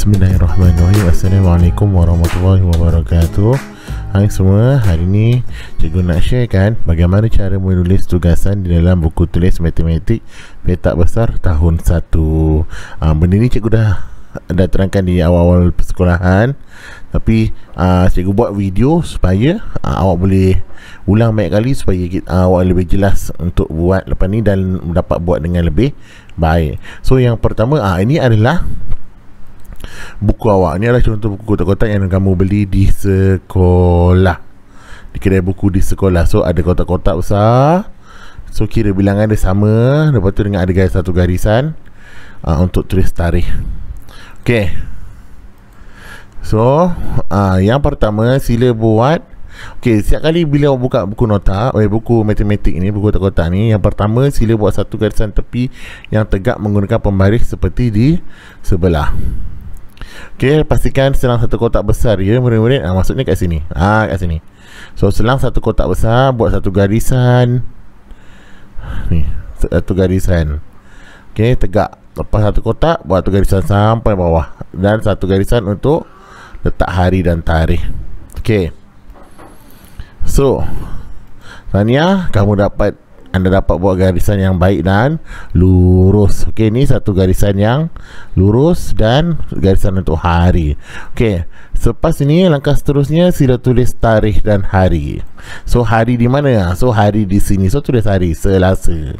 Bismillahirrahmanirrahim Assalamualaikum warahmatullahi wabarakatuh Hai semua, hari ini cikgu nak sharekan bagaimana cara menulis tugasan di dalam buku tulis matematik petak besar tahun 1 aa, ah, Benda ni cikgu dah ada terangkan di awal-awal persekolahan tapi aa, ah, cikgu buat video supaya aa, ah, awak boleh ulang banyak kali supaya kita, awak lebih jelas untuk buat lepas ni dan dapat buat dengan lebih baik so yang pertama aa, ini adalah Buku awak ni adalah contoh buku kotak-kotak yang kamu beli di sekolah. Di kedai buku di sekolah. So ada kotak-kotak besar. So kira bilangan dia sama. Lepas tu dengan ada garis satu garisan. Uh, untuk tulis tarikh. Okay. So uh, yang pertama sila buat. Okay setiap kali bila awak buka buku nota. Eh, buku matematik ni. Buku kotak-kotak ni. Yang pertama sila buat satu garisan tepi. Yang tegak menggunakan pembaris seperti di Sebelah. Okay, pastikan selang satu kotak besar ya murid-murid. Ha, maksudnya kat sini. Ha, kat sini. So selang satu kotak besar buat satu garisan. Ni, satu garisan. Okay, tegak. Lepas satu kotak buat satu garisan sampai bawah dan satu garisan untuk letak hari dan tarikh. Okay. So Tania, kamu dapat anda dapat buat garisan yang baik dan lurus. Okey, ni satu garisan yang lurus dan garisan untuk hari. Okey, selepas ini langkah seterusnya sila tulis tarikh dan hari. So hari di mana? So hari di sini. So tulis hari Selasa.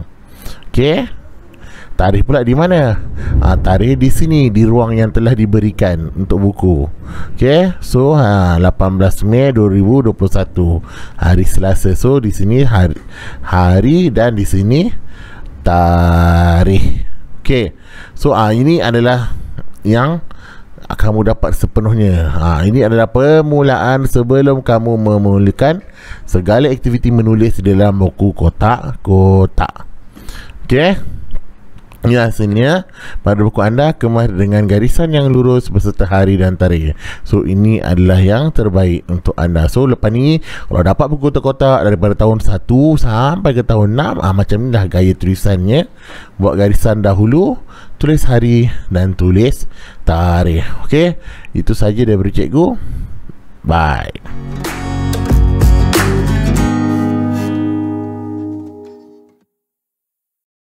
Okey tarikh pula di mana? Ha, tarikh di sini di ruang yang telah diberikan untuk buku. Okey, so ha 18 Mei 2021 hari Selasa. So di sini hari, hari dan di sini tarikh. Okey. So ha, ini adalah yang kamu dapat sepenuhnya. Ha, ini adalah permulaan sebelum kamu memulakan segala aktiviti menulis di dalam buku kotak-kotak. Okay. Ini hasilnya pada buku anda kemas dengan garisan yang lurus berserta hari dan tarikh. So ini adalah yang terbaik untuk anda. So lepas ni kalau dapat buku kotak-kotak daripada tahun 1 sampai ke tahun 6 ah, macam ni dah gaya tulisannya. Buat garisan dahulu, tulis hari dan tulis tarikh. Okey, itu saja daripada cikgu. Bye.